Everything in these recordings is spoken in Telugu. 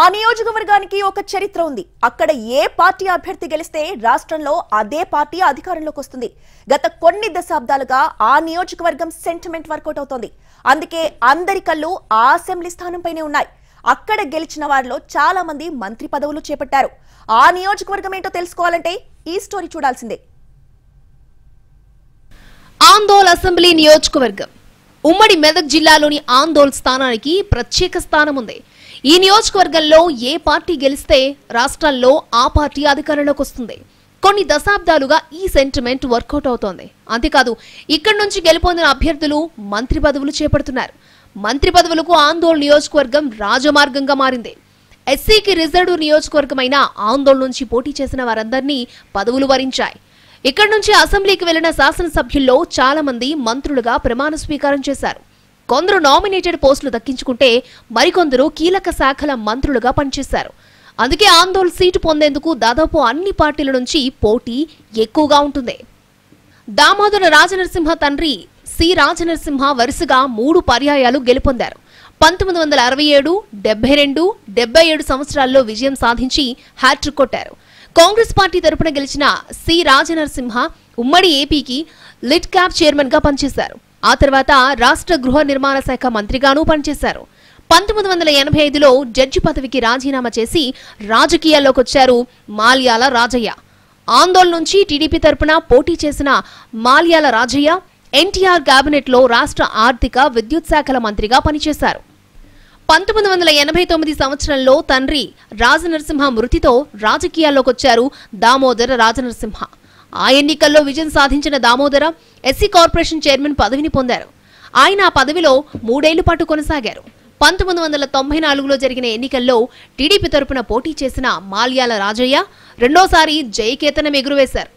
ఆ నియోజకవర్గానికి ఒక చరిత్ర ఉంది అక్కడ ఏ పార్టీ అభ్యర్థి గెలిస్తే రాష్ట్రంలో అదే పార్టీ అధికారంలోకి వస్తుంది గత కొన్ని దశాబ్దాలుగా ఆ నియోజకవర్గం సెంటిమెంట్ వర్కౌట్ అవుతోంది అందుకే అందరి కళ్ళు ఆ అసెంబ్లీ స్థానంపైనే ఉన్నాయి అక్కడ గెలిచిన వారిలో చాలా మంది మంత్రి పదవులు చేపట్టారు ఆ నియోజకవర్గం ఏంటో తెలుసుకోవాలంటే ఈ స్టోరీ చూడాల్సిందే ఆందోళ్ అసెంబ్లీ నియోజకవర్గం ఉమ్మడి మెదక్ జిల్లాలోని ఆందోళ్ స్థానానికి ప్రత్యేక స్థానం ఉంది ఈ నియోజకవర్గంలో ఏ పార్టీ గెలిస్తే రాష్ట్రాల్లో ఆ పార్టీ అధికారంలోకి వస్తుంది కొన్ని దశాబ్దాలుగా ఈ సెంటిమెంట్ వర్కౌట్ అవుతోంది అంతేకాదు ఇక్కడి నుంచి గెలుపొందిన అభ్యర్థులు మంత్రి పదవులు చేపడుతున్నారు మంత్రి పదవులకు ఆందోళన నియోజకవర్గం రాజమార్గంగా మారింది ఎస్సీకి రిజర్వ్ అయిన ఆందోళన నుంచి పోటీ చేసిన వారందరినీ పదవులు వరించాయి ఇక్కడి నుంచి అసెంబ్లీకి వెళ్లిన శాసనసభ్యుల్లో చాలా మంది మంత్రులుగా ప్రమాణ స్వీకారం చేశారు కొందరు నామినేటెడ్ పోస్టులు దక్కించుకుంటే మరికొందరు కీలక శాఖల మంత్రులుగా పనిచేశారు అందుకే ఆందోళన సీటు పొందేందుకు దాదాపు అన్ని పార్టీల నుంచి పోటీ ఎక్కువగా ఉంటుంది దామోదర రాజనరసింహ తండ్రి సి రాజనరసింహ వరుసగా మూడు పర్యాయాలు గెలుపొందారు పంతొమ్మిది వందల అరవై ఏడు డెబ్బై రెండు డెబ్బై ఏడు సంవత్సరాల్లో విజయం సాధించి హ్యాట్రిక్ కొట్టారు కాంగ్రెస్ పార్టీ తరపున గెలిచిన సి రాజనరసింహ ఉమ్మడి ఏపీకి లిట్ క్యాప్ చైర్మన్గా పనిచేశారు ఆ తర్వాత రాష్ట్ర గృహ నిర్మాణ శాఖ మంత్రిగానూ పనిచేశారు పంతొమ్మిది వందల ఎనభై ఐదులో జడ్జి పదవికి రాజీనామా చేసి రాజకీయాల్లోకి వచ్చారు మాల్యాల రాజయ్య ఆందోళన నుంచి టీడీపీ తరపున పోటీ చేసిన మాల్యాల రాజయ్య ఎన్టీఆర్ కేబినెట్లో రాష్ట్ర ఆర్థిక విద్యుత్ శాఖల మంత్రిగా పనిచేశారు పంతొమ్మిది వందల ఎనభై తొమ్మిది సంవత్సరంలో తండ్రి రాజనరసింహ మృతితో రాజకీయాల్లోకి వచ్చారు దామోదర రాజనరసింహ ఆ ఎన్నికల్లో విజయం సాధించిన దామోదర ఎస్సీ కార్పొరేషన్ చైర్మన్ పదవిని పొందారు ఆయన ఆ పదవిలో మూడేళ్ల పాటు కొనసాగారు పంతొమ్మిది వందల తొంభై నాలుగులో జరిగిన ఎన్నికల్లో టీడీపీ తరపున పోటీ చేసిన మాల్యాల రాజయ్య రెండోసారి జయకేతనం ఎగురవేశారు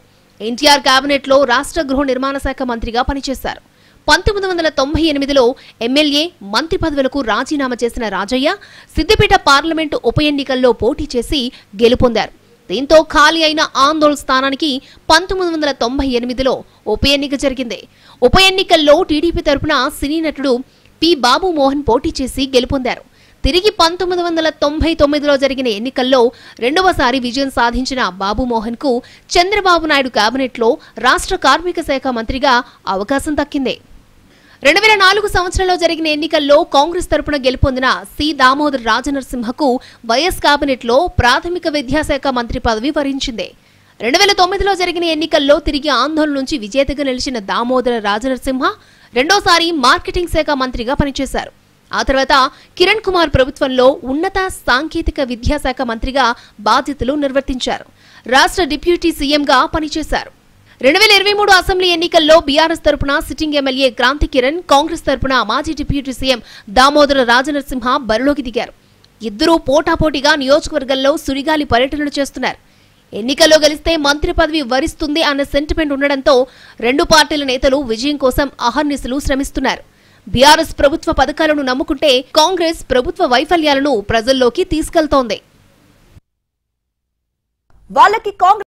ఎన్టీఆర్ కేబినెట్లో రాష్ట్ర గృహ నిర్మాణ శాఖ మంత్రిగా పనిచేశారు పంతొమ్మిది వందల తొంభై ఎనిమిదిలో ఎమ్మెల్యే మంత్రి పదవులకు రాజీనామా చేసిన రాజయ్య సిద్దిపేట పార్లమెంటు ఉప ఎన్నికల్లో పోటీ చేసి గెలుపొందారు దీంతో ఖాళీ అయిన ఆందోళన స్థానానికి పంతొమ్మిది వందల తొంభై ఎనిమిదిలో ఉప ఎన్నిక జరిగింది ఉప ఎన్నికల్లో టీడీపీ తరపున సినీ నటుడు పి బాబు మోహన్ పోటీ చేసి గెలుపొందారు తిరిగి పంతొమ్మిది వందల తొంభై తొమ్మిదిలో జరిగిన ఎన్నికల్లో రెండవసారి విజయం సాధించిన బాబుమోహన్ కు చంద్రబాబు నాయుడు కేబినెట్లో రాష్ట్ర కార్మిక శాఖ మంత్రిగా అవకాశం దక్కింది రెండు వేల నాలుగు సంవత్సరంలో జరిగిన ఎన్నికల్లో కాంగ్రెస్ తరపున గెలుపొందిన సి దామోదర్ రాజనరసింహకు వైఎస్ కేబినెట్లో ప్రాథమిక విద్యాశాఖ మంత్రి పదవి వరించింది రెండు వేల తొమ్మిదిలో జరిగిన ఎన్నికల్లో తిరిగి ఆందోళన నుంచి విజేతగా నిలిచిన దామోదర రాజనరసింహ రెండోసారి మార్కెటింగ్ శాఖ మంత్రిగా పనిచేశారు ఆ తర్వాత కిరణ్ కుమార్ ప్రభుత్వంలో ఉన్నత సాంకేతిక విద్యాశాఖ మంత్రిగా బాధ్యతలు నిర్వర్తించారు రాష్ట్ర డిప్యూటీ సీఎంగా పనిచేశారు రెండు వేల ఇరవై మూడు అసెంబ్లీ ఎన్నికల్లో బీఆర్ఎస్ తరపున సిట్టింగ్ ఎమ్మెల్యే క్రాంతి కిరణ్ కాంగ్రెస్ తరపున మాజీ డిప్యూటీ సీఎం దామోదర రాజనరసింహ బరిలోకి దిగారు ఇద్దరూ పోటాపోటీగా నియోజకవర్గంలో సుడిగాలి పర్యటనలు చేస్తున్నారు ఎన్నికల్లో గెలిస్తే మంత్రి పదవి వరిస్తుంది అన్న సెంటిమెంట్ ఉండడంతో రెండు పార్టీల నేతలు విజయం కోసం అహర్నిశలు శ్రమిస్తున్నారు బీఆర్ఎస్ ప్రభుత్వ పథకాలను నమ్ముకుంటే కాంగ్రెస్ ప్రభుత్వ వైఫల్యాలను ప్రజల్లోకి తీసుకెళ్తోంది వాళ్ళకి కాంగ్రెస్